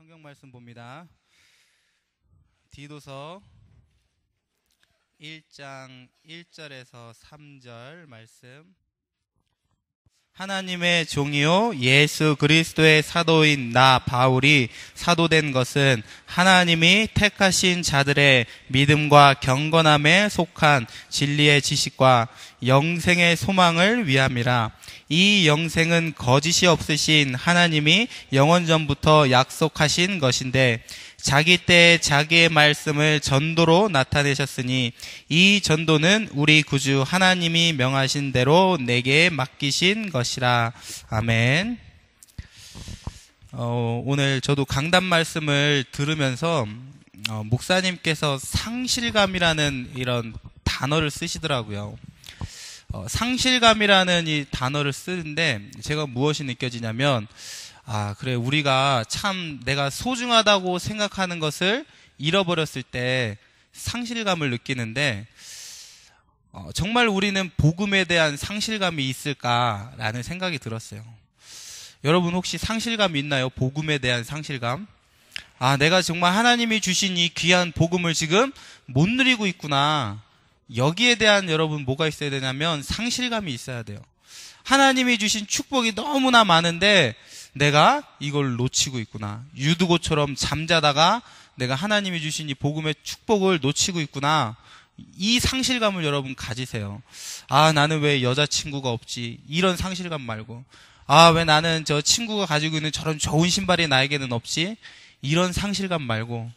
성경 말씀 봅니다. 디도서 1장 1절에서 3절 말씀 하나님의 종이요 예수 그리스도의 사도인 나 바울이 사도된 것은 하나님이 택하신 자들의 믿음과 경건함에 속한 진리의 지식과 영생의 소망을 위함이라. 이 영생은 거짓이 없으신 하나님이 영원 전부터 약속하신 것인데 자기 때 자기의 말씀을 전도로 나타내셨으니 이 전도는 우리 구주 하나님이 명하신 대로 내게 맡기신 것이라. 아멘. 어, 오늘 저도 강단 말씀을 들으면서 어, 목사님께서 상실감이라는 이런 단어를 쓰시더라고요. 어, 상실감이라는 이 단어를 쓰는데 제가 무엇이 느껴지냐면 아, 그래. 우리가 참 내가 소중하다고 생각하는 것을 잃어버렸을 때 상실감을 느끼는데, 어, 정말 우리는 복음에 대한 상실감이 있을까라는 생각이 들었어요. 여러분 혹시 상실감 있나요? 복음에 대한 상실감? 아, 내가 정말 하나님이 주신 이 귀한 복음을 지금 못 누리고 있구나. 여기에 대한 여러분 뭐가 있어야 되냐면 상실감이 있어야 돼요. 하나님이 주신 축복이 너무나 많은데 내가 이걸 놓치고 있구나. 유두고처럼 잠자다가 내가 하나님이 주신 이 복음의 축복을 놓치고 있구나. 이 상실감을 여러분 가지세요. 아, 나는 왜 여자친구가 없지? 이런 상실감 말고. 아, 왜 나는 저 친구가 가지고 있는 저런 좋은 신발이 나에게는 없지? 이런 상실감 말고.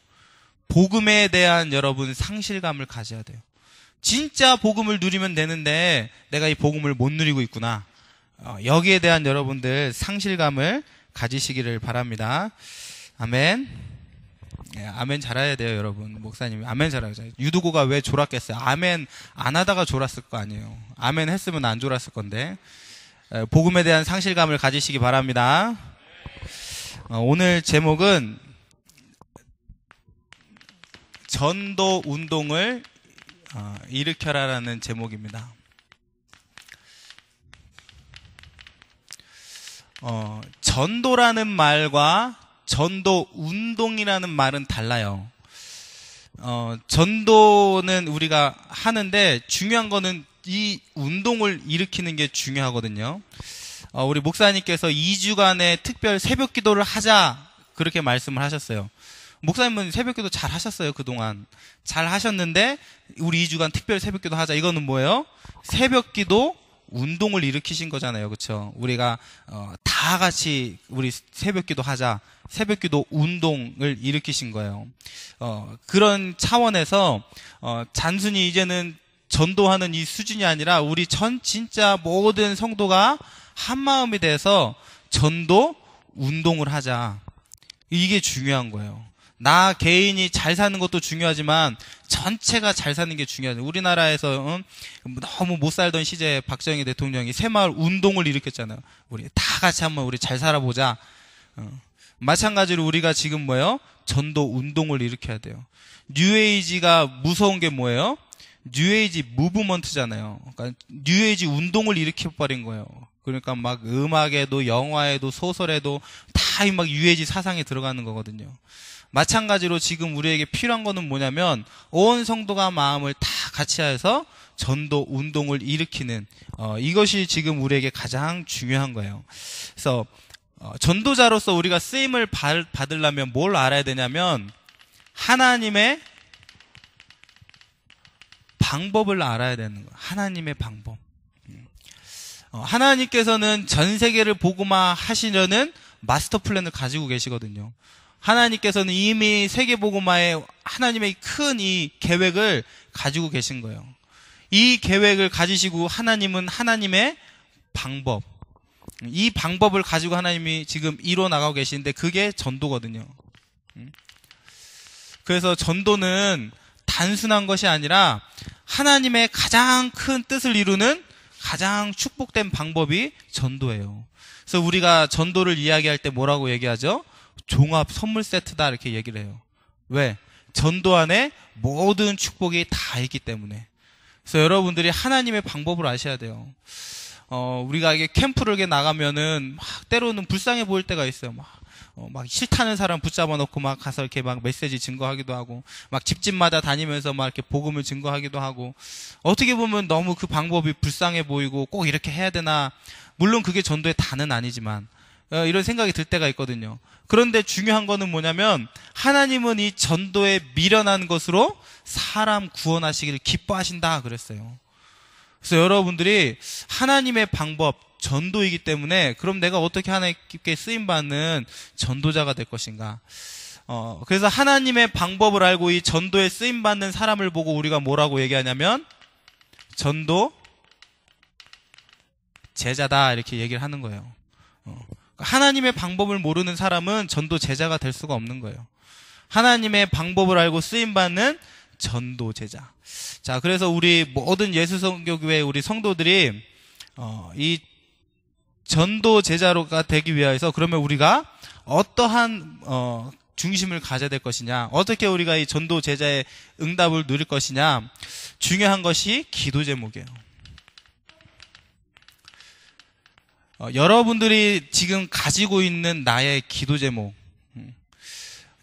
복음에 대한 여러분 상실감을 가져야 돼요. 진짜 복음을 누리면 되는데 내가 이 복음을 못 누리고 있구나. 어, 여기에 대한 여러분들 상실감을 가지시기를 바랍니다. 아멘. 예, 아멘 잘해야 돼요, 여러분. 목사님 아멘 잘하세요 유두고가 왜 졸았겠어요? 아멘 안 하다가 졸았을 거 아니에요. 아멘 했으면 안 졸았을 건데. 예, 복음에 대한 상실감을 가지시기 바랍니다. 어, 오늘 제목은 전도 운동을 어, 일으켜라라는 제목입니다. 어, 전도라는 말과 전도 운동이라는 말은 달라요. 어, 전도는 우리가 하는데 중요한 거는 이 운동을 일으키는 게 중요하거든요. 어, 우리 목사님께서 2주간의 특별 새벽 기도를 하자 그렇게 말씀을 하셨어요. 목사님은 새벽 기도 잘 하셨어요, 그동안. 잘 하셨는데 우리 2주간 특별 새벽 기도 하자. 이거는 뭐예요? 새벽 기도 운동을 일으키신 거잖아요. 그렇죠? 우리가 어, 다 같이 우리 새벽기도 하자. 새벽기도 운동을 일으키신 거예요. 어, 그런 차원에서 어, 단순히 이제는 전도하는 이 수준이 아니라 우리 전 진짜 모든 성도가 한 마음이 돼서 전도 운동을 하자. 이게 중요한 거예요. 나 개인이 잘 사는 것도 중요하지만 전체가 잘 사는 게 중요하죠. 우리나라에서 너무 못 살던 시제에 박정희 대통령이 새마을 운동을 일으켰잖아요. 우리 다 같이 한번 우리 잘 살아보자. 마찬가지로 우리가 지금 뭐예요? 전도 운동을 일으켜야 돼요. 뉴에이지가 무서운 게 뭐예요? 뉴에이지 무브먼트잖아요. 그러니까 뉴에이지 운동을 일으켜버린 거예요. 그러니까 막 음악에도 영화에도 소설에도 다막 뉴에이지 사상에 들어가는 거거든요. 마찬가지로 지금 우리에게 필요한 것은 뭐냐면 온 성도가 마음을 다 같이 하여서 전도 운동을 일으키는 어, 이것이 지금 우리에게 가장 중요한 거예요. 그래서 어, 전도자로서 우리가 쓰임을 받, 받으려면 뭘 알아야 되냐면 하나님의 방법을 알아야 되는 거예요. 하나님의 방법. 어, 하나님께서는 전 세계를 보고만 하시려는 마스터 플랜을 가지고 계시거든요. 하나님께서는 이미 세계보고마에 하나님의 큰 이 계획을 가지고 계신 거예요. 이 계획을 가지시고 하나님은 하나님의 방법, 이 방법을 가지고 하나님이 지금 이뤄 나가고 계시는데 그게 전도거든요. 음. 그래서 전도는 단순한 것이 아니라 하나님의 가장 큰 뜻을 이루는 가장 축복된 방법이 전도예요. 그래서 우리가 전도를 이야기할 때 뭐라고 얘기하죠? 종합 선물 세트다 이렇게 얘기를 해요. 왜? 전도 안에 모든 축복이 다 있기 때문에. 그래서 여러분들이 하나님의 방법을 아셔야 돼요. 어, 우리가 이게 캠프를 이렇게 나가면은 막 때로는 불쌍해 보일 때가 있어요. 막, 어, 막 싫다는 사람 붙잡아 놓고 막 가서 이렇게 막 메시지 증거하기도 하고, 막 집집마다 다니면서 막 이렇게 복음을 증거하기도 하고, 어떻게 보면 너무 그 방법이 불쌍해 보이고 꼭 이렇게 해야 되나, 물론 그게 전도의 다는 아니지만, 어, 이런 생각이 들 때가 있거든요. 그런데 중요한 거는 뭐냐면 하나님은 이 전도에 미련한 것으로 사람 구원하시기를 기뻐하신다 그랬어요. 그래서 여러분들이 하나님의 방법, 전도이기 때문에 그럼 내가 어떻게 하나님께 쓰임 받는 전도자가 될 것인가? 어, 그래서 하나님의 방법을 알고 이 전도에 쓰임 받는 사람을 보고 우리가 뭐라고 얘기하냐면 전도 제자다 이렇게 얘기를 하는 거예요. 어. 하나님의 방법을 모르는 사람은 전도 제자가 될 수가 없는 거예요. 하나님의 방법을 알고 쓰임받는 전도 제자. 자, 그래서 우리 모든 예수성교교회 우리 성도들이 어, 이 전도 제자로가 되기 위해서 그러면 우리가 어떠한 어, 중심을 가져야 될 것이냐, 어떻게 우리가 이 전도 제자의 응답을 누릴 것이냐, 중요한 것이 기도 제목이에요. 어, 여러분들이 지금 가지고 있는 나의 기도 제목, 음.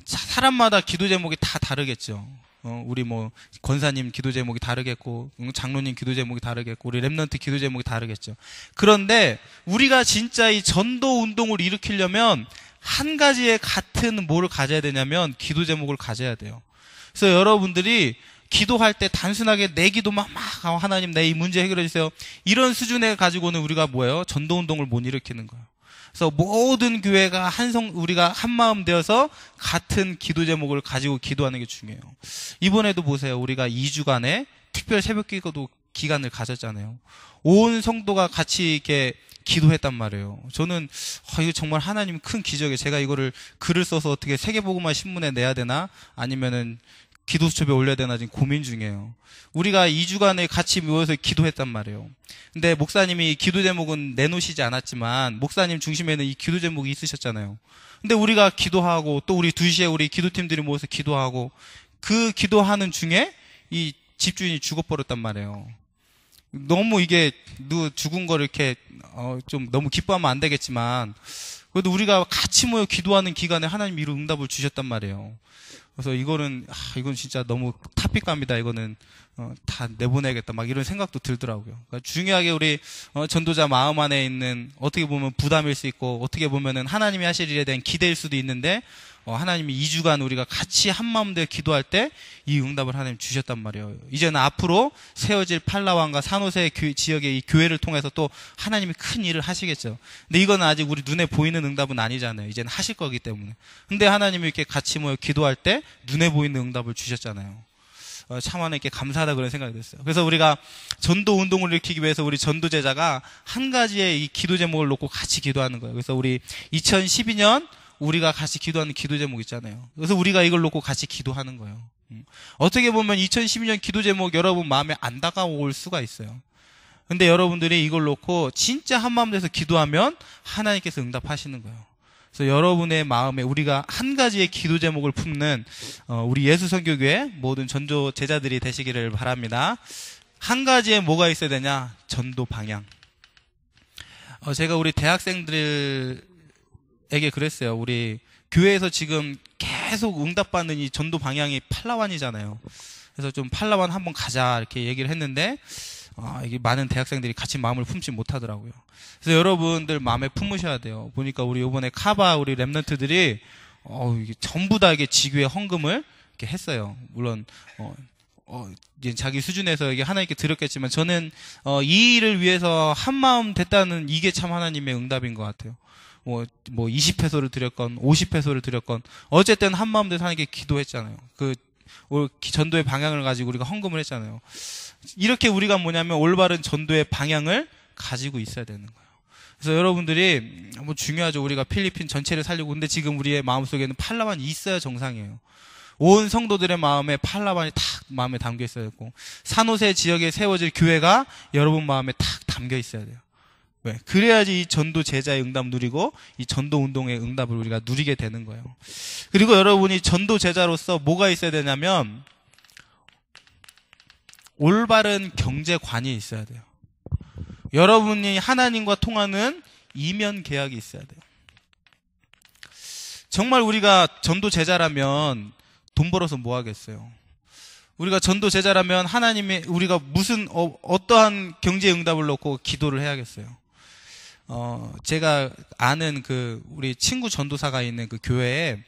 사람마다 기도 제목이 다 다르겠죠. 어, 우리 뭐 권사님 기도 제목이 다르겠고 음, 장로님 기도 제목이 다르겠고 우리 랩런트 기도 제목이 다르겠죠. 그런데 우리가 진짜 이 전도 운동을 일으키려면 한 가지의 같은 뭐를 가져야 되냐면 기도 제목을 가져야 돼요. 그래서 여러분들이 기도할 때 단순하게 내 기도만 막 하나님 내 이 문제 해결해 주세요. 이런 수준에 가지고는 우리가 뭐예요? 전도 운동을 못 일으키는 거예요. 그래서 모든 교회가 한성 우리가 한 마음 되어서 같은 기도 제목을 가지고 기도하는 게 중요해요. 이번에도 보세요. 우리가 2주간에 특별 새벽 기도 기간을 가졌잖아요. 온 성도가 같이 이렇게 기도했단 말이에요. 저는 아, 이거 정말 하나님 큰 기적이에요. 제가 이거를 글을 써서 어떻게 세계보고만 신문에 내야 되나 아니면은 기도 수첩에 올려야 되나 지금 고민 중이에요. 우리가 2주간에 같이 모여서 기도했단 말이에요. 근데 목사님이 기도 제목은 내놓으시지 않았지만 목사님 중심에는 이 기도 제목이 있으셨잖아요. 근데 우리가 기도하고 또 우리 2시에 우리 기도팀들이 모여서 기도하고 그 기도하는 중에 이 집주인이 죽어버렸단 말이에요. 너무 이게 누 죽은 걸 이렇게 어좀 너무 기뻐하면 안 되겠지만 그래도 우리가 같이 모여 기도하는 기간에 하나님 이로 응답을 주셨단 말이에요. 그래서 이거는 아, 이건 진짜 너무 탑픽감이다 이거는 어, 다 내보내야겠다 막 이런 생각도 들더라고요. 그러니까 중요하게 우리 어, 전도자 마음 안에 있는 어떻게 보면 부담일 수 있고 어떻게 보면은 하나님이 하실 일에 대한 기대일 수도 있는데 어, 하나님이 2주간 우리가 같이 한마음대로 기도할 때 이 응답을 하나님 주셨단 말이에요. 이제는 앞으로 세워질 팔라왕과 산호세 지역의 이 교회를 통해서 또 하나님이 큰 일을 하시겠죠. 근데 이건 아직 우리 눈에 보이는 응답은 아니잖아요. 이제는 하실 거기 때문에. 근데 하나님이 이렇게 같이 모여 기도할 때 눈에 보이는 응답을 주셨잖아요. 어, 참 하나님께 감사하다 그런 생각이 들었어요. 그래서 우리가 전도 운동을 일으키기 위해서 우리 전도제자가 한 가지의 이 기도 제목을 놓고 같이 기도하는 거예요. 그래서 우리 2012년 우리가 같이 기도하는 기도 제목 있잖아요. 그래서 우리가 이걸 놓고 같이 기도하는 거예요. 음. 어떻게 보면 2012년 기도 제목 여러분 마음에 안 다가올 수가 있어요. 근데 여러분들이 이걸 놓고 진짜 한마음 돼서 기도하면 하나님께서 응답하시는 거예요. 그래서 여러분의 마음에 우리가 한 가지의 기도 제목을 품는 어, 우리 예수 선교교회 모든 전조 제자들이 되시기를 바랍니다. 한 가지에 뭐가 있어야 되냐? 전도 방향. 어, 제가 우리 대학생들 에게 그랬어요. 우리 교회에서 지금 계속 응답받는 이 전도 방향이 팔라완이잖아요. 그래서 좀 팔라완 한번 가자 이렇게 얘기를 했는데 아, 이게 많은 대학생들이 같이 마음을 품지 못하더라고요. 그래서 여러분들 마음에 품으셔야 돼요. 보니까 우리 이번에 카바 우리 랩런트들이 어, 이게 전부 다 이게 지교의 헌금을 이렇게 했어요. 물론 어, 어, 이제 자기 수준에서 이게 하나님께 드렸겠지만 저는 어, 이 일을 위해서 한 마음 됐다는 이게 참 하나님의 응답인 것 같아요. 뭐, 뭐 20회소를 드렸건 50회소를 드렸건 어쨌든 한마음대로 하나님께 기도했잖아요. 그 전도의 방향을 가지고 우리가 헌금을 했잖아요. 이렇게 우리가 뭐냐면 올바른 전도의 방향을 가지고 있어야 되는 거예요. 그래서 여러분들이 뭐 중요하죠. 우리가 필리핀 전체를 살리고 근데 지금 우리의 마음속에는 팔라만이 있어야 정상이에요. 온 성도들의 마음에 팔라반이 탁 마음에 담겨 있어야 되고 산호세 지역에 세워질 교회가 여러분 마음에 탁 담겨 있어야 돼요. 왜? 네, 그래야지 이 전도 제자의 응답 누리고 이 전도 운동의 응답을 우리가 누리게 되는 거예요. 그리고 여러분이 전도 제자로서 뭐가 있어야 되냐면 올바른 경제관이 있어야 돼요. 여러분이 하나님과 통하는 이면 계약이 있어야 돼요. 정말 우리가 전도 제자라면 돈 벌어서 뭐 하겠어요? 우리가 전도 제자라면 하나님의 우리가 무슨 어, 떠한 경제 응답을 놓고 기도를 해야겠어요. 어, 제가 아는 그 우리 친구 전도사가 있는 그 교회에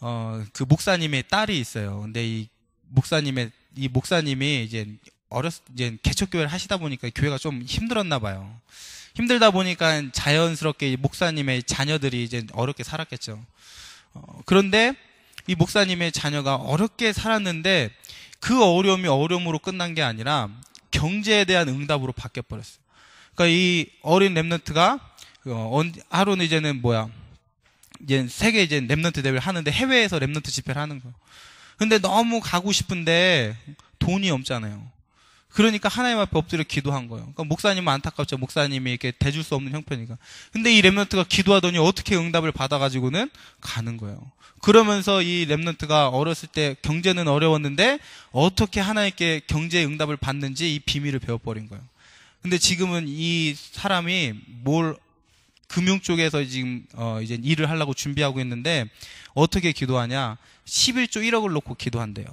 어, 그 목사님의 딸이 있어요. 근데 이 목사님의 이 목사님이 이제 어렸 이제 개척교회를 하시다 보니까 교회가 좀 힘들었나 봐요. 힘들다 보니까 자연스럽게 목사님의 자녀들이 이제 어렵게 살았겠죠. 어, 그런데 이 목사님의 자녀가 어렵게 살았는데 그 어려움이 어려움으로 끝난 게 아니라 경제에 대한 응답으로 바뀌어 버렸어요. 그러니까 이 어린 랩런트가 어, 하루는 이제는 뭐야? 이제 세계 이제 랩런트 대회를 하는데 해외에서 랩런트 집회를 하는 거. 근데 너무 가고 싶은데 돈이 없잖아요. 그러니까 하나님 앞에 엎드려 기도한 거예요. 그러니까 목사님은 안타깝죠. 목사님이 이렇게 대줄 수 없는 형편이니까. 근데 이 랩런트가 기도하더니 어떻게 응답을 받아가지고는 가는 거예요. 그러면서 이 랩런트가 어렸을 때 경제는 어려웠는데 어떻게 하나님께 경제의 응답을 받는지 이 비밀을 배워버린 거예요. 근데 지금은 이 사람이 뭘 금융 쪽에서 지금 어 이제 일을 하려고 준비하고 있는데 어떻게 기도하냐? 11조 1억을 놓고 기도한대요.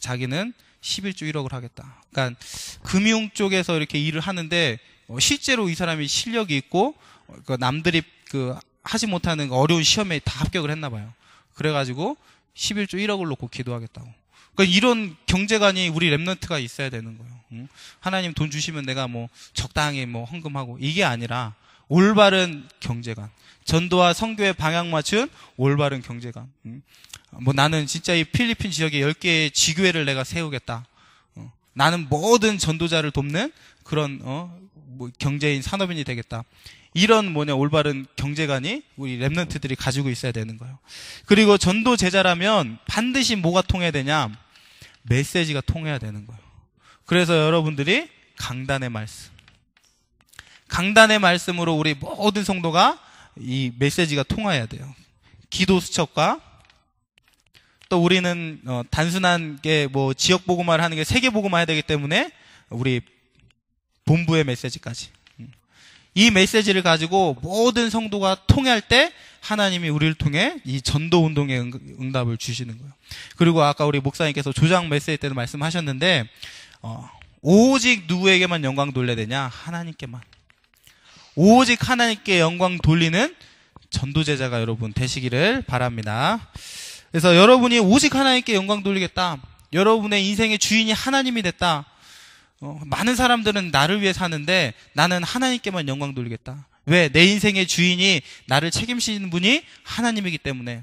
자기는 11조 1억을 하겠다. 그러니까 금융 쪽에서 이렇게 일을 하는데 어, 실제로 이 사람이 실력이 있고 어, 그 남들이 그 하지 못하는 그 어려운 시험에 다 합격을 했나 봐요. 그래가지고 11조 1억을 놓고 기도하겠다고. 그러니까 이런 경제관이 우리 랩런트가 있어야 되는 거예요. 하나님 돈 주시면 내가 뭐 적당히 뭐 헌금하고 이게 아니라 올바른 경제관, 전도와 성교의 방향 맞춘 올바른 경제관. 뭐 나는 진짜 이 필리핀 지역에 10개의 지교회를 내가 세우겠다. 어? 나는 모든 전도자를 돕는 그런 어, 뭐 경제인 산업인이 되겠다. 이런 뭐냐 올바른 경제관이 우리 랩런트들이 가지고 있어야 되는 거예요. 그리고 전도 제자라면 반드시 뭐가 통해야 되냐? 메시지가 통해야 되는 거예요. 그래서 여러분들이 강단의 말씀. 강단의 말씀으로 우리 모든 성도가 이 메시지가 통해야 돼요. 기도 수첩과 또 우리는 어, 단순한 게 뭐 지역 보고만 하는 게 세계 보고만해야 되기 때문에 우리 본부의 메시지까지 이 메시지를 가지고 모든 성도가 통할 때 하나님이 우리를 통해 이 전도 운동의 응답을 주시는 거예요. 그리고 아까 우리 목사님께서 조장 메시지 때도 말씀하셨는데 어, 오직 누구에게만 영광 돌려야 되냐? 하나님께만. 오직 하나님께 영광 돌리는 전도제자가 여러분 되시기를 바랍니다. 그래서 여러분이 오직 하나님께 영광 돌리겠다. 여러분의 인생의 주인이 하나님이 됐다. 어, 많은 사람들은 나를 위해 사는데 나는 하나님께만 영광 돌리겠다. 왜? 내 인생의 주인이 나를 책임지는 분이 하나님이기 때문에.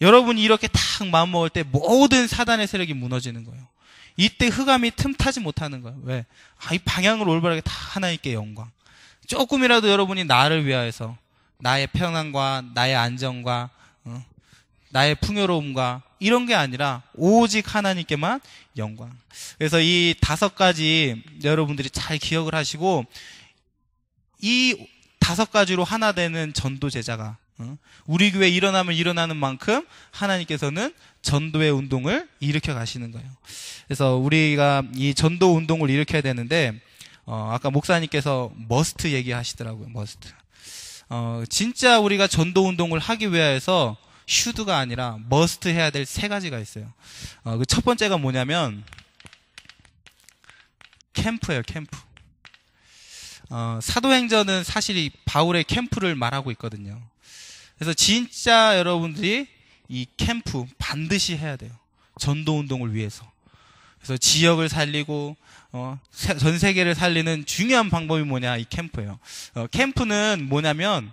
여러분이 이렇게 딱 마음먹을 때 모든 사단의 세력이 무너지는 거예요. 이때 흑암이 틈타지 못하는 거예요. 왜? 아, 이 방향을 올바르게 다 하나님께 영광. 조금이라도 여러분이 나를 위하여서 나의 편안과 나의 안정과 어, 나의 풍요로움과 이런 게 아니라 오직 하나님께만 영광. 그래서 이 다섯 가지 여러분들이 잘 기억을 하시고 이 다섯 가지로 하나 되는 전도 제자가 어? 우리 교회 일어나면 일어나는 만큼 하나님께서는 전도의 운동을 일으켜 가시는 거예요. 그래서 우리가 이 전도 운동을 일으켜야 되는데 어, 아까 목사님께서 머스트 얘기하시더라고요. 머스트. 어, 진짜 우리가 전도 운동을 하기 위해서 슈드가 아니라 머스트 해야 될 세 가지가 있어요. 어, 그 첫 번째가 뭐냐면 캠프예요, 캠프. 어, 사도행전은 사실 이 바울의 캠프를 말하고 있거든요. 그래서 진짜 여러분들이 이 캠프 반드시 해야 돼요. 전도 운동을 위해서. 그래서 지역을 살리고 어, 전 세계를 살리는 중요한 방법이 뭐냐 이 캠프예요. 어, 캠프는 뭐냐면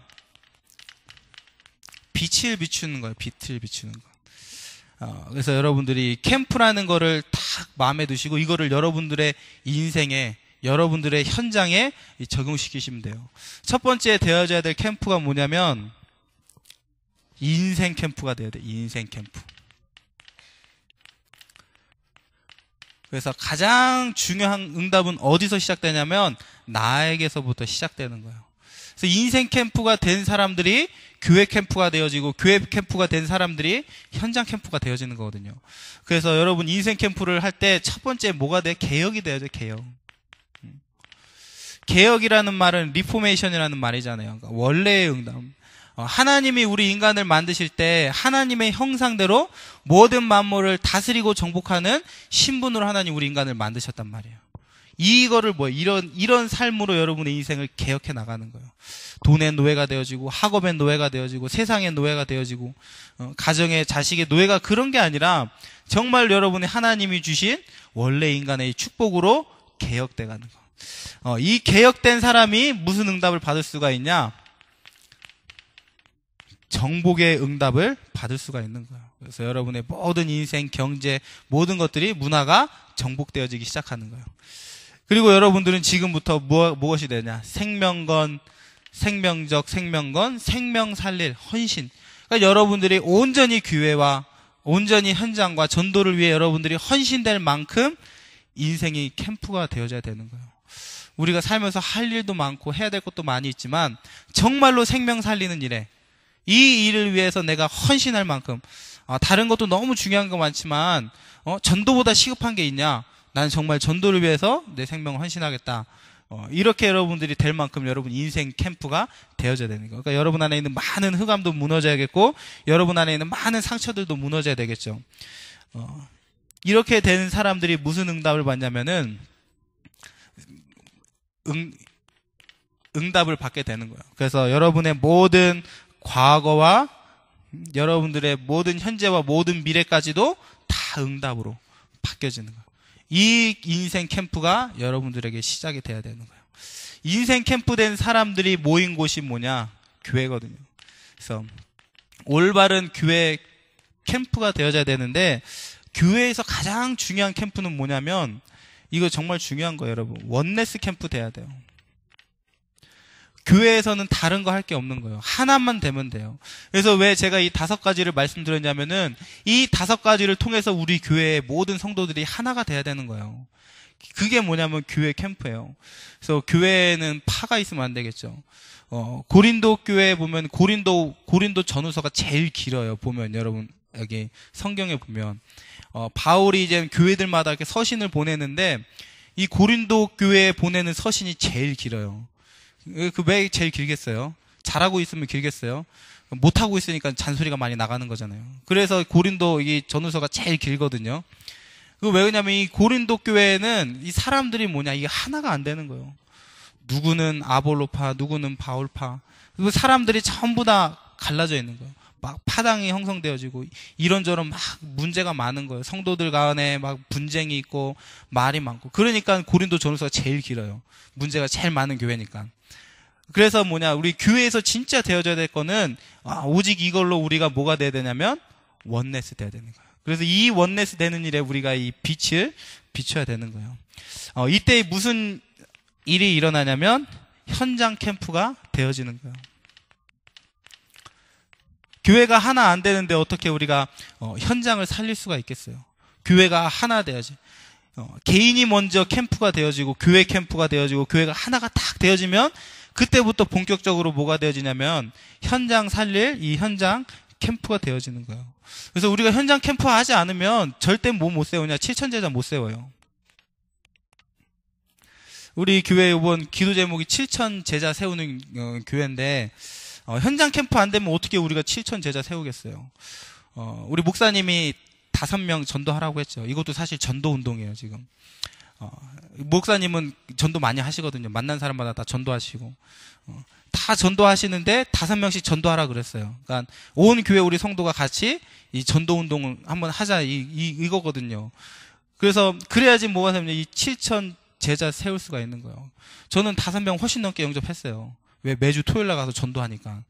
빛을 비추는 거예요. 빛을 비추는 거. 어, 그래서 여러분들이 캠프라는 거를 딱 마음에 두시고 이거를 여러분들의 인생에 여러분들의 현장에 적용시키시면 돼요. 첫 번째 되어져야 될 캠프가 뭐냐면 인생 캠프가 돼야 돼. 인생 캠프. 그래서 가장 중요한 응답은 어디서 시작되냐면 나에게서부터 시작되는 거예요. 그래서 인생 캠프가 된 사람들이 교회 캠프가 되어지고 교회 캠프가 된 사람들이 현장 캠프가 되어지는 거거든요. 그래서 여러분 인생 캠프를 할 때 첫 번째 뭐가 돼? 개혁이 돼야 돼. 개혁. 음. 개혁이라는 말은 리포메이션이라는 말이잖아요. 그러니까 원래의 응답. 어, 하나님이 우리 인간을 만드실 때 하나님의 형상대로 모든 만물을 다스리고 정복하는 신분으로 하나님 우리 인간을 만드셨단 말이에요. 이거를 뭐 이런 이런 삶으로 여러분의 인생을 개혁해 나가는 거예요. 돈의 노예가 되어지고 학업의 노예가 되어지고 세상의 노예가 되어지고 어, 가정의 자식의 노예가 그런 게 아니라 정말 여러분의 하나님이 주신 원래 인간의 축복으로 개혁돼 가는 거. 어, 이 개혁된 사람이 무슨 응답을 받을 수가 있냐? 정복의 응답을 받을 수가 있는 거예요. 그래서 여러분의 모든 인생, 경제, 모든 것들이 문화가 정복되어지기 시작하는 거예요. 그리고 여러분들은 지금부터 뭐, 무엇이 되냐? 생명건, 생명적, 생명건, 생명 살릴, 헌신. 그러니까 여러분들이 온전히 교회와 온전히 현장과 전도를 위해 여러분들이 헌신될 만큼 인생이 캠프가 되어져야 되는 거예요. 우리가 살면서 할 일도 많고 해야 될 것도 많이 있지만 정말로 생명 살리는 일에 이 일을 위해서 내가 헌신할 만큼 아, 다른 것도 너무 중요한 거 많지만 어, 전도보다 시급한 게 있냐? 난 정말 전도를 위해서 내 생명을 헌신하겠다. 어, 이렇게 여러분들이 될 만큼 여러분 인생 캠프가 되어져야 되는 거예요. 그러니까 여러분 안에 있는 많은 흑암도 무너져야겠고 여러분 안에 있는 많은 상처들도 무너져야 되겠죠. 어, 이렇게 된 사람들이 무슨 응답을 받냐면은 응, 응답을 받게 되는 거예요. 그래서 여러분의 모든 과거와 여러분들의 모든 현재와 모든 미래까지도 다 응답으로 바뀌어지는 거예요. 이 인생 캠프가 여러분들에게 시작이 돼야 되는 거예요. 인생 캠프 된 사람들이 모인 곳이 뭐냐? 교회거든요. 그래서 올바른 교회 캠프가 되어져야 되는데 교회에서 가장 중요한 캠프는 뭐냐면 이거 정말 중요한 거예요, 여러분. 원네스 캠프 돼야 돼요. 교회에서는 다른 거 할 게 없는 거예요. 하나만 되면 돼요. 그래서 왜 제가 이 다섯 가지를 말씀드렸냐면은 이 다섯 가지를 통해서 우리 교회의 모든 성도들이 하나가 돼야 되는 거예요. 그게 뭐냐면 교회 캠프예요. 그래서 교회에는 파가 있으면 안 되겠죠. 어, 고린도 교회 보면 고린도 고린도 전후서가 제일 길어요. 보면 여러분 여기 성경에 보면 어, 바울이 이제 교회들마다 이렇게 서신을 보내는데 이 고린도 교회에 보내는 서신이 제일 길어요. 그왜 그 제일 길겠어요? 잘하고 있으면 길겠어요? 못하고 있으니까 잔소리가 많이 나가는 거잖아요. 그래서 고린도 이전우서가 제일 길거든요. 그 왜냐면 이 고린도 교회는 이 사람들이 뭐냐 이게 하나가 안 되는 거예요. 누구는 아볼로파, 누구는 바울파. 그 사람들이 전부 다 갈라져 있는 거예요. 막 파당이 형성되어지고 이런저런 막 문제가 많은 거예요. 성도들 간에 막 분쟁이 있고 말이 많고. 그러니까 고린도 전우서가 제일 길어요. 문제가 제일 많은 교회니까. 그래서 뭐냐 우리 교회에서 진짜 되어져야 될 거는 아, 오직 이걸로 우리가 뭐가 돼야 되냐면 원네스 돼야 되는 거예요. 그래서 이 원네스 되는 일에 우리가 이 빛을 비춰야 되는 거예요. 어, 이때 무슨 일이 일어나냐면 현장 캠프가 되어지는 거예요. 교회가 하나 안 되는데 어떻게 우리가 어, 현장을 살릴 수가 있겠어요? 교회가 하나 되어야지. 어, 개인이 먼저 캠프가 되어지고 교회 캠프가 되어지고 교회가 하나가 딱 되어지면 그때부터 본격적으로 뭐가 되어지냐면 현장 살릴 이 현장 캠프가 되어지는 거예요. 그래서 우리가 현장 캠프 하지 않으면 절대 뭐 못 세우냐? 7천제자 못 세워요. 우리 교회 이번 기도 제목이 7천 제자 세우는 어, 교회인데 어, 현장 캠프 안 되면 어떻게 우리가 7천 제자 세우겠어요? 어, 우리 목사님이 다섯 명 전도하라고 했죠. 이것도 사실 전도 운동이에요 지금. 어, 목사님은 전도 많이 하시거든요. 만난 사람마다 다 전도하시고. 어, 다 전도하시는데 다섯 명씩 전도하라 그랬어요. 그러니까 온 교회 우리 성도가 같이 이 전도 운동을 한번 하자 이, 이 거거든요 그래서 그래야지 뭐가 되냐면 이 7천 제자 세울 수가 있는 거예요. 저는 다섯 명 훨씬 넘게 영접했어요. 왜 매주 토요일 날 가서 전도하니까.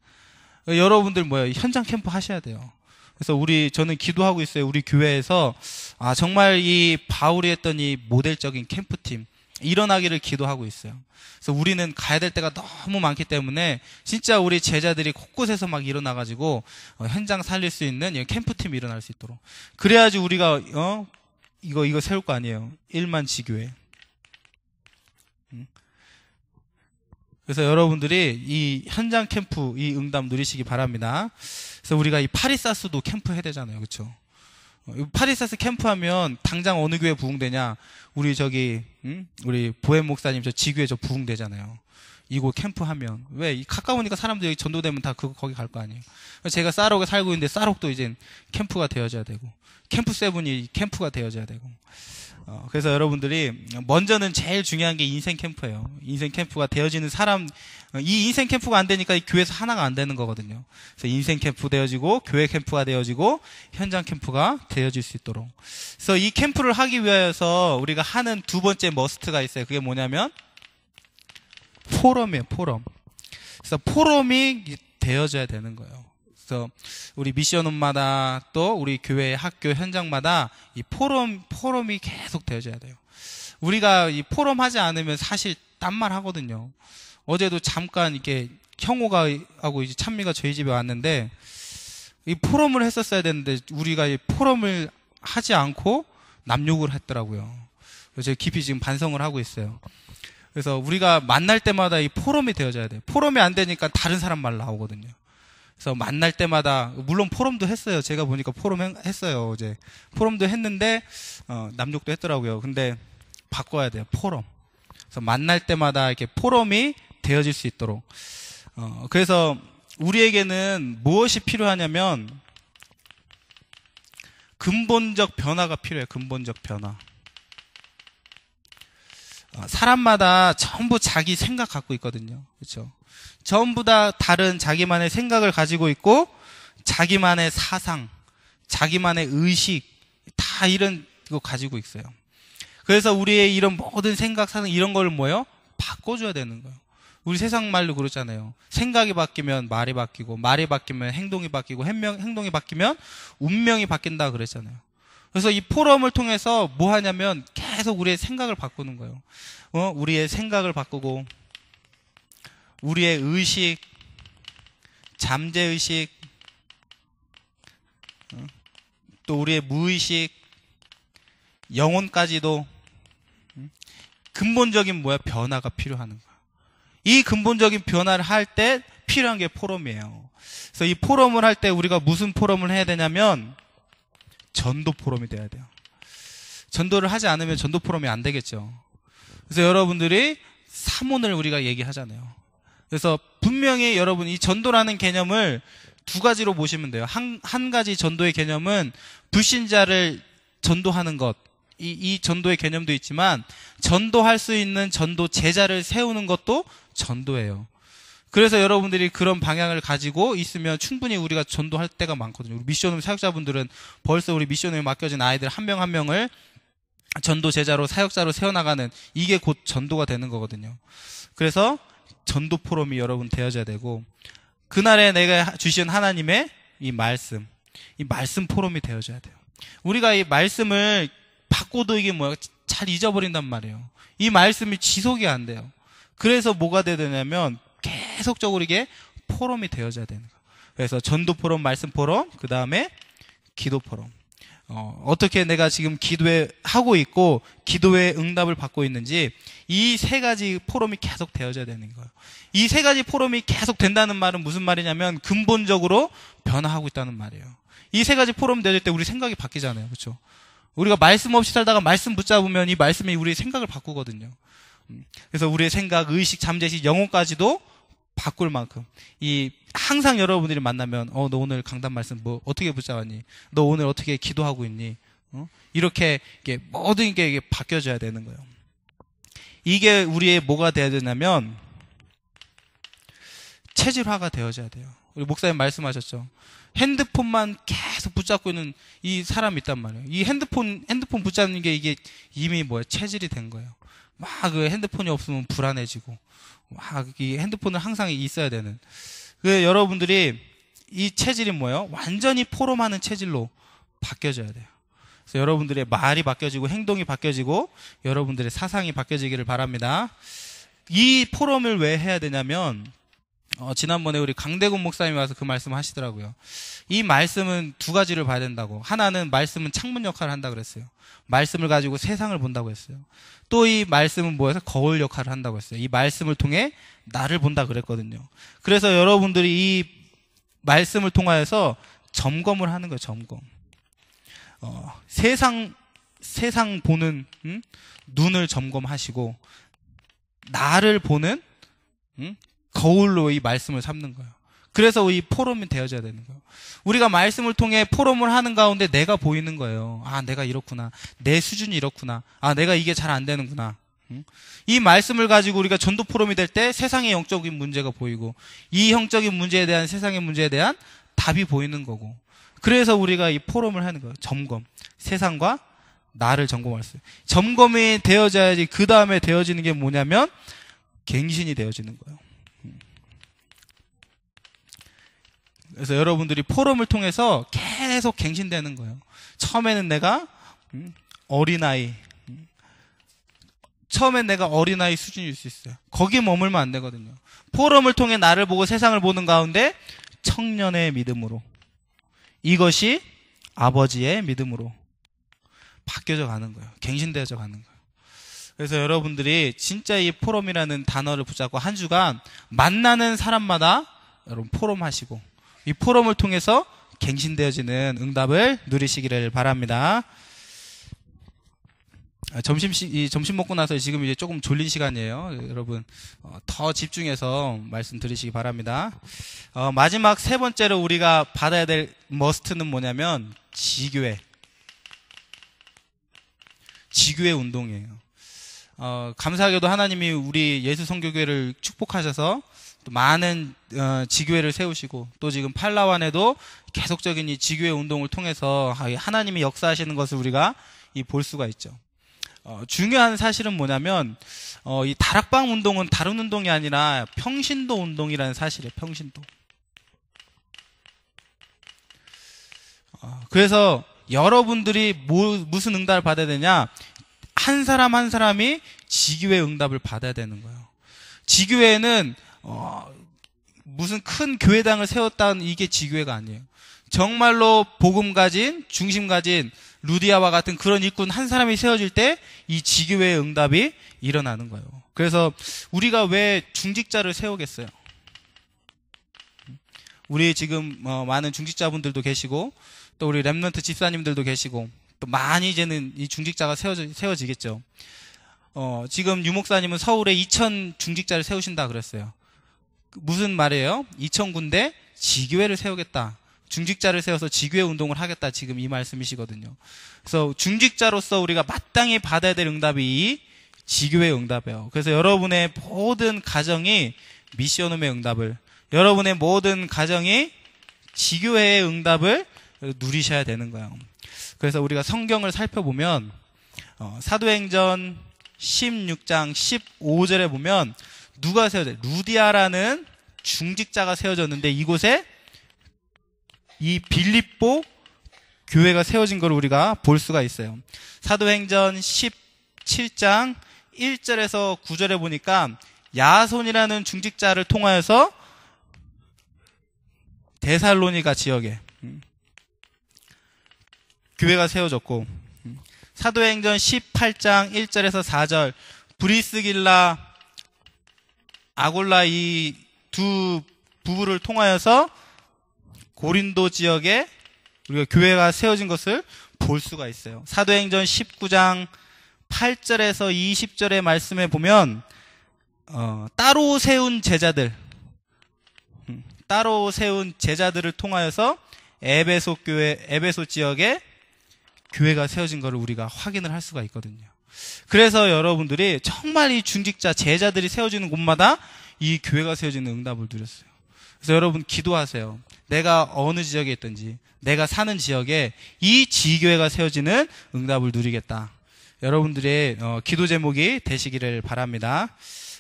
여러분들 뭐야 현장 캠프 하셔야 돼요. 그래서 우리 저는 기도하고 있어요. 우리 교회에서 아 정말 이 바울이 했던 이 모델적인 캠프팀 일어나기를 기도하고 있어요. 그래서 우리는 가야 될 때가 너무 많기 때문에 진짜 우리 제자들이 곳곳에서 막 일어나가지고 어, 현장 살릴 수 있는 캠프팀 일어날 수 있도록 그래야지 우리가 어 이거 이거 세울 거 아니에요. 일만 지교회. 그래서 여러분들이 이 현장 캠프 이 응답 누리시기 바랍니다. 그래서 우리가 이 파리사스도 캠프 해야 되잖아요. 그렇죠? 파리사스 캠프하면 당장 어느 교회 부흥되냐? 우리 저기 음? 우리 보혜 목사님 저지교에저 부흥되잖아요. 이곳 캠프하면 왜 가까우니까 사람들이 전도되면 다그 거기 갈 거 아니에요. 제가 싸록에 살고 있는데 싸록도 이제 캠프가 되어져야 되고 캠프 세븐이 캠프가 되어져야 되고 어, 그래서 여러분들이 먼저는 제일 중요한 게 인생 캠프예요. 인생 캠프가 되어지는 사람 어, 이 인생 캠프가 안 되니까 교회에서 하나가 안 되는 거거든요. 그래서 인생 캠프 되어지고 교회 캠프가 되어지고 현장 캠프가 되어질 수 있도록. 그래서 이 캠프를 하기 위해서 우리가 하는 두 번째 머스트가 있어요. 그게 뭐냐면 포럼이에요. 포럼. 그래서 포럼이 되어져야 되는 거예요. 그래서 우리 미션 홈마다 또 우리 교회 학교 현장마다 이 포럼 포럼이 계속 되어져야 돼요. 우리가 이 포럼 하지 않으면 사실 딴 말 하거든요. 어제도 잠깐 이렇게 형호가 하고 이제 찬미가 저희 집에 왔는데 이 포럼을 했었어야 되는데 우리가 이 포럼을 하지 않고 남욕을 했더라고요. 그래서 깊이 지금 반성을 하고 있어요. 그래서 우리가 만날 때마다 이 포럼이 되어져야 돼요. 포럼이 안 되니까 다른 사람 말 나오거든요. 그래서 만날 때마다 물론 포럼도 했어요. 제가 보니까 포럼 했어요. 이제 포럼도 했는데 어, 남욕도 했더라고요. 근데 바꿔야 돼요. 포럼. 그래서 만날 때마다 이렇게 포럼이 되어질 수 있도록. 어, 그래서 우리에게는 무엇이 필요하냐면 근본적 변화가 필요해요. 근본적 변화. 어, 사람마다 전부 자기 생각 갖고 있거든요. 그렇죠? 전부 다 다른 자기만의 생각을 가지고 있고 자기만의 사상, 자기만의 의식 다 이런 거 가지고 있어요. 그래서 우리의 이런 모든 생각, 사상 이런 걸 뭐예요? 바꿔줘야 되는 거예요. 우리 세상 말로 그렇잖아요. 생각이 바뀌면 말이 바뀌고 말이 바뀌면 행동이 바뀌고 행동이 바뀌면 운명이 바뀐다 그랬잖아요. 그래서 이 포럼을 통해서 뭐 하냐면 계속 우리의 생각을 바꾸는 거예요. 어? 우리의 생각을 바꾸고 우리의 의식, 잠재의식, 또 우리의 무의식, 영혼까지도 근본적인 뭐야 변화가 필요하는 거야. 이 근본적인 변화를 할 때 필요한 게 포럼이에요. 그래서 이 포럼을 할 때 우리가 무슨 포럼을 해야 되냐면 전도 포럼이 돼야 돼요. 전도를 하지 않으면 전도 포럼이 안 되겠죠. 그래서 여러분들이 사문을 우리가 얘기하잖아요. 그래서 분명히 여러분 이 전도라는 개념을 두 가지로 보시면 돼요. 한, 한 가지 전도의 개념은 불신자를 전도하는 것. 이, 이 전도의 개념도 있지만 전도할 수 있는 전도 제자를 세우는 것도 전도예요. 그래서 여러분들이 그런 방향을 가지고 있으면 충분히 우리가 전도할 때가 많거든요. 우리 미션홈 사역자분들은 벌써 우리 미션홈에 맡겨진 아이들 한 명한 한 명을 전도 제자로 사역자로 세워나가는 이게 곧 전도가 되는 거거든요. 그래서 전도 포럼이 여러분 되어져야 되고 그날에 내가 주신 하나님의 이 말씀, 이 말씀 포럼이 되어져야 돼요. 우리가 이 말씀을 받고도 이게 뭐야? 잘 잊어버린단 말이에요. 이 말씀이 지속이 안 돼요. 그래서 뭐가 돼야 되냐면 계속적으로 이게 포럼이 되어져야 되는 거예요. 그래서 전도 포럼, 말씀 포럼, 그 다음에 기도 포럼. 어, 어떻게 내가 지금 기도에 하고 있고 기도에 응답을 받고 있는지 이 세 가지 포럼이 계속 되어져야 되는 거예요. 이 세 가지 포럼이 계속 된다는 말은 무슨 말이냐면 근본적으로 변화하고 있다는 말이에요. 이 세 가지 포럼 되어질 때 우리 생각이 바뀌잖아요. 그렇죠? 우리가 말씀 없이 살다가 말씀 붙잡으면 이 말씀이 우리의 생각을 바꾸거든요. 음, 그래서 우리의 생각, 의식, 잠재식, 영혼까지도 바꿀 만큼 이 항상 여러분들이 만나면 어 너 오늘 강단 말씀 뭐 어떻게 붙잡았니? 너 오늘 어떻게 기도하고 있니? 어? 이렇게 이게 모든 게 이게 바뀌어져야 되는 거예요. 이게 우리의 뭐가 돼야 되냐면 체질화가 되어져야 돼요. 우리 목사님 말씀하셨죠. 핸드폰만 계속 붙잡고 있는 이 사람이 있단 말이에요. 이 핸드폰 핸드폰 붙잡는 게 이게 이미 뭐야 체질이 된 거예요. 막그 핸드폰이 없으면 불안해지고 막이 핸드폰을 항상 있어야 되는 그 여러분들이 이 체질이 뭐예요? 완전히 포럼하는 체질로 바뀌어져야 돼요. 그래서 여러분들의 말이 바뀌어지고 행동이 바뀌어지고 여러분들의 사상이 바뀌어지기를 바랍니다. 이 포럼을 왜 해야 되냐면 어, 지난번에 우리 강대군 목사님이 와서 그 말씀 하시더라고요. 이 말씀은 두 가지를 봐야 된다고. 하나는 말씀은 창문 역할을 한다 그랬어요. 말씀을 가지고 세상을 본다고 했어요. 또 이 말씀은 뭐예요? 거울 역할을 한다고 했어요. 이 말씀을 통해 나를 본다 그랬거든요. 그래서 여러분들이 이 말씀을 통하여서 점검을 하는 거예요, 점검. 어, 세상, 세상 보는, 음? 눈을 점검하시고, 나를 보는 음? 거울로 이 말씀을 삼는 거예요. 그래서 이 포럼이 되어져야 되는 거예요. 우리가 말씀을 통해 포럼을 하는 가운데 내가 보이는 거예요. 아, 내가 이렇구나. 내 수준이 이렇구나. 아, 내가 이게 잘 안 되는구나. 이 말씀을 가지고 우리가 전도 포럼이 될 때 세상의 영적인 문제가 보이고 이 형적인 문제에 대한 세상의 문제에 대한 답이 보이는 거고 그래서 우리가 이 포럼을 하는 거예요. 점검. 세상과 나를 점검할 수. 있어요. 점검이 되어져야지 그 다음에 되어지는 게 뭐냐면 갱신이 되어지는 거예요. 그래서 여러분들이 포럼을 통해서 계속 갱신되는 거예요. 처음에는 내가 음, 어린아이, 음, 처음엔 내가 어린아이 수준일 수 있어요. 거기에 머물면 안 되거든요. 포럼을 통해 나를 보고 세상을 보는 가운데 청년의 믿음으로 이것이 아버지의 믿음으로 바뀌어져 가는 거예요. 갱신되어져 가는 거예요. 그래서 여러분들이 진짜 이 포럼이라는 단어를 붙잡고 한 주간 만나는 사람마다 여러분 포럼 하시고 이 포럼을 통해서 갱신되어지는 응답을 누리시기를 바랍니다. 아, 점심 시, 점심 먹고 나서 지금 이제 조금 졸린 시간이에요. 여러분 어, 더 집중해서 말씀드리시기 바랍니다. 어, 마지막 세 번째로 우리가 받아야 될 머스트는 뭐냐면 지교회. 지교회 운동이에요. 어, 감사하게도 하나님이 우리 예수 성교회를 축복하셔서 또 많은 어, 지교회를 세우시고 또 지금 팔라완에도 계속적인 이 지교회 운동을 통해서 아, 하나님이 역사하시는 것을 우리가 이 볼 수가 있죠. 어, 중요한 사실은 뭐냐면 어, 이 다락방 운동은 다른 운동이 아니라 평신도 운동이라는 사실이에요. 평신도. 어, 그래서 여러분들이 뭐, 무슨 응답을 받아야 되냐? 한 사람 한 사람이 지교회 응답을 받아야 되는 거예요. 지교회는 어, 무슨 큰 교회당을 세웠다는 이게 지교회가 아니에요. 정말로 복음 가진 중심 가진 루디아와 같은 그런 일꾼 한 사람이 세워질 때 이 지교회의 응답이 일어나는 거예요. 그래서 우리가 왜 중직자를 세우겠어요? 우리 지금 어, 많은 중직자분들도 계시고 또 우리 랩런트 집사님들도 계시고 또 많이 이제는 이 중직자가 세워지, 세워지겠죠. 어, 지금 유목사님은 서울에 2천 중직자를 세우신다 그랬어요. 무슨 말이에요? 이천 군데 지교회를 세우겠다. 중직자를 세워서 지교회 운동을 하겠다. 지금 이 말씀이시거든요. 그래서 중직자로서 우리가 마땅히 받아야 될 응답이 지교회 응답이에요. 그래서 여러분의 모든 가정이 미션음의 응답을, 여러분의 모든 가정이 지교회의 응답을 누리셔야 되는 거예요. 그래서 우리가 성경을 살펴보면 어, 사도행전 16장 15절에 보면 누가 세워져? 루디아라는 중직자가 세워졌는데 이곳에 이 빌립보 교회가 세워진 걸 우리가 볼 수가 있어요. 사도행전 17장 1절에서 9절에 보니까 야손이라는 중직자를 통하여서 데살로니가 지역에 교회가 세워졌고 사도행전 18장 1절에서 4절 브리스길라 아골라 이 두 부부를 통하여서 고린도 지역에 우리가 교회가 세워진 것을 볼 수가 있어요. 사도행전 19장 8절에서 20절의 말씀에 보면 어, 따로 세운 제자들 음, 따로 세운 제자들을 통하여서 에베소 교회 에베소 지역에 교회가 세워진 것을 우리가 확인을 할 수가 있거든요. 그래서 여러분들이 정말 이 중직자, 제자들이 세워지는 곳마다 이 교회가 세워지는 응답을 드렸어요. 그래서 여러분 기도하세요. 내가 어느 지역에 있든지 내가 사는 지역에 이 지교회가 세워지는 응답을 누리겠다. 여러분들의 어, 기도 제목이 되시기를 바랍니다.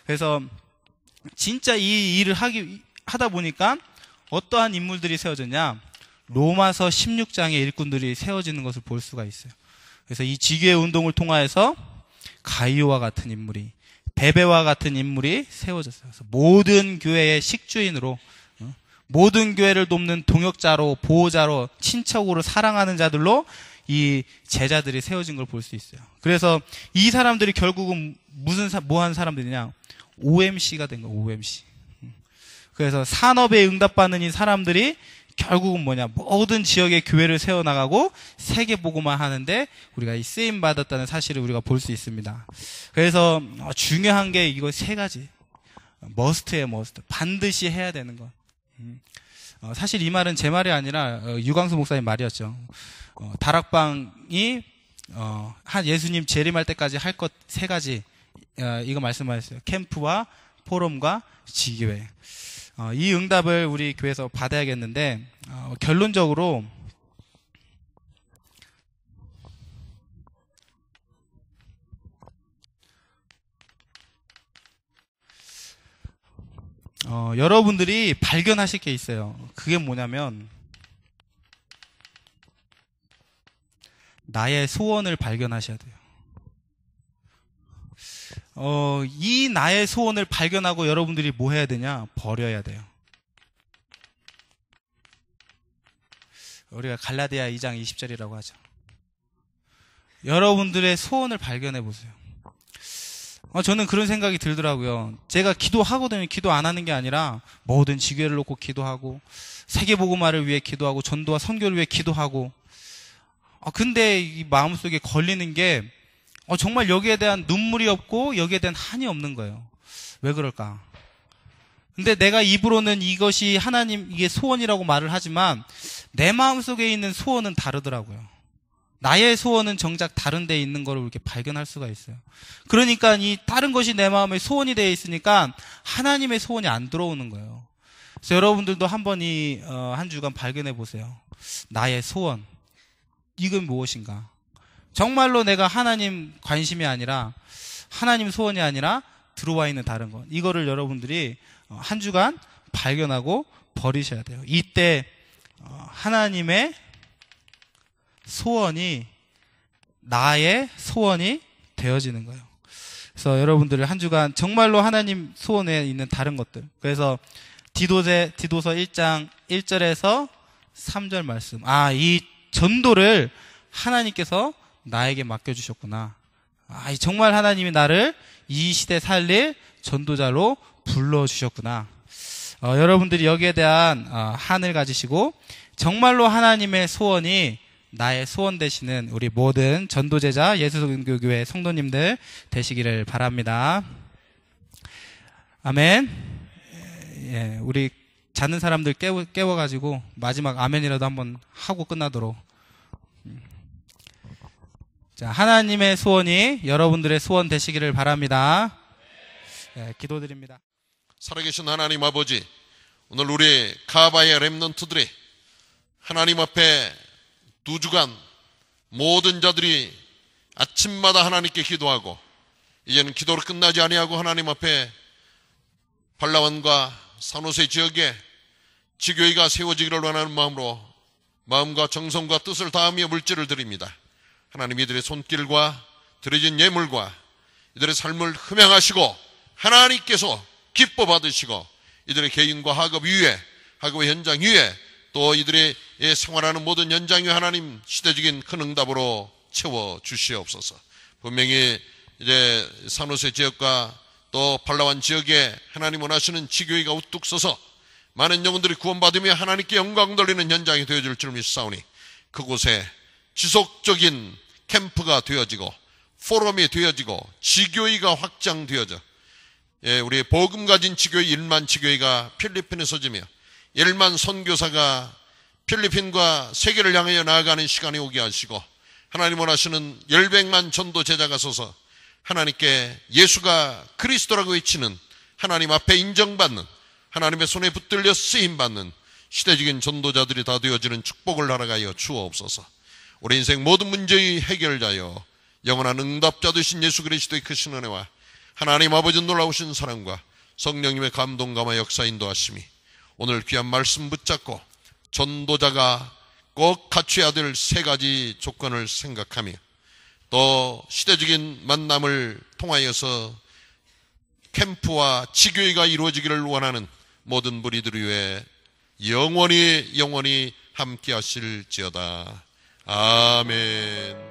그래서 진짜 이 일을 하기, 하다 보니까 어떠한 인물들이 세워졌냐? 로마서 16장의 일꾼들이 세워지는 것을 볼 수가 있어요. 그래서 이 지교의 운동을 통하여서 가이오와 같은 인물이 베베와 같은 인물이 세워졌어요. 그래서 모든 교회의 식주인으로 어, 모든 교회를 돕는 동역자로 보호자로 친척으로 사랑하는 자들로 이 제자들이 세워진 걸 볼 수 있어요. 그래서 이 사람들이 결국은 무슨 뭐한 사람들이냐? OMC가 된 거예요. OMC. 음. 그래서 산업에 응답받는 이 사람들이 결국은 뭐냐 모든 지역에 교회를 세워나가고 세계 보고만 하는데 우리가 이 쓰임 받았다는 사실을 우리가 볼 수 있습니다. 그래서 어, 중요한 게 이거 세 가지 머스트에 머스트 반드시 해야 되는 것. 음. 어, 사실 이 말은 제 말이 아니라 어, 유광수 목사님 말이었죠. 다락방이 한 예수님 재림할 때까지 할 것 세 가지 이거 말씀하셨어요. 캠프와 포럼과 지교회. 어, 이 응답을 우리 교회에서 받아야겠는데 어, 결론적으로 어, 여러분들이 발견하실 게 있어요. 그게 뭐냐면 나의 소원을 발견하셔야 돼요. 어, 이 나의 소원을 발견하고 여러분들이 뭐 해야 되냐? 버려야 돼요. 우리가 갈라디아 2장 20절이라고 하죠. 여러분들의 소원을 발견해 보세요. 어, 저는 그런 생각이 들더라고요. 제가 기도하거든요. 기도 안 하는 게 아니라 모든 지교를 놓고 기도하고 세계보고말을 위해 기도하고 전도와 선교를 위해 기도하고 어, 근데 이 마음속에 걸리는 게 어, 정말 여기에 대한 눈물이 없고 여기에 대한 한이 없는 거예요. 왜 그럴까? 근데 내가 입으로는 이것이 하나님 이게 소원이라고 말을 하지만 내 마음속에 있는 소원은 다르더라고요. 나의 소원은 정작 다른 데 있는 걸 이렇게 발견할 수가 있어요. 그러니까 이 다른 것이 내 마음에 소원이 되어 있으니까 하나님의 소원이 안 들어오는 거예요. 그래서 여러분들도 한번 이한 어, 주간 발견해 보세요. 나의 소원 이건 무엇인가? 정말로 내가 하나님 관심이 아니라 하나님 소원이 아니라 들어와 있는 다른 것. 이거를 여러분들이 어, 한 주간 발견하고 버리셔야 돼요. 이때 어, 하나님의 소원이 나의 소원이 되어지는 거예요. 그래서 여러분들을 한 주간 정말로 하나님 소원에 있는 다른 것들. 그래서 디도제 디도서 1장 1절에서 3절 말씀. 아, 이 전도를 하나님께서 나에게 맡겨주셨구나. 아, 정말 하나님이 나를 이 시대 살릴 전도자로 불러주셨구나. 어, 여러분들이 여기에 대한 어, 한을 가지시고 정말로 하나님의 소원이 나의 소원 되시는 우리 모든 전도제자 예수교교회 성도님들 되시기를 바랍니다. 아멘. 예, 우리 자는 사람들 깨워, 깨워가지고 마지막 아멘이라도 한번 하고 끝나도록 자, 하나님의 소원이 여러분들의 소원 되시기를 바랍니다. 네, 기도드립니다. 살아계신 하나님 아버지, 오늘 우리 카바의 렘넌트들이 하나님 앞에 두 주간 모든 자들이 아침마다 하나님께 기도하고 이제는 기도를 끝나지 아니하고 하나님 앞에 팔라완과 산호세 지역에 지교회가 세워지기를 원하는 마음으로 마음과 정성과 뜻을 다하며 물질을 드립니다. 하나님 이들의 손길과 드어진 예물과 이들의 삶을 흠양하시고 하나님께서 기뻐 받으시고 이들의 개인과 학업 위에 학업 의 현장 위에 또 이들의 예, 생활하는 모든 현장 위에 하나님 시대적인 큰 응답으로 채워 주시옵소서. 분명히 이제 산호세 지역과 또 팔라완 지역에 하나님 원하시는 지교회가 우뚝 서서 많은 영혼들이 구원받으며 하나님께 영광 돌리는 현장이 되어질 줄 믿사오니 그곳에 지속적인 캠프가 되어지고 포럼이 되어지고 지교회가 확장되어져 예, 우리 복음 가진 지교회 1만 지교회가 필리핀에 서지며 1만 선교사가 필리핀과 세계를 향하여 나아가는 시간이 오게 하시고 하나님 원하시는 열백만 전도 제자가 서서 하나님께 예수가 그리스도라고 외치는 하나님 앞에 인정받는 하나님의 손에 붙들려 쓰임받는 시대적인 전도자들이 다 되어지는 축복을 하아가여 주옵소서. 우리 인생 모든 문제의 해결자여 영원한 응답자 되신 예수 그리스도의 크신 그 은혜와 하나님 아버지 놀라우신 사랑과 성령님의 감동감화 역사 인도하심이 오늘 귀한 말씀 붙잡고 전도자가 꼭 갖춰야 될 세 가지 조건을 생각하며 또 시대적인 만남을 통하여서 캠프와 지교회가 이루어지기를 원하는 모든 무리들 위해 영원히 영원히 함께 하실지어다. 아멘.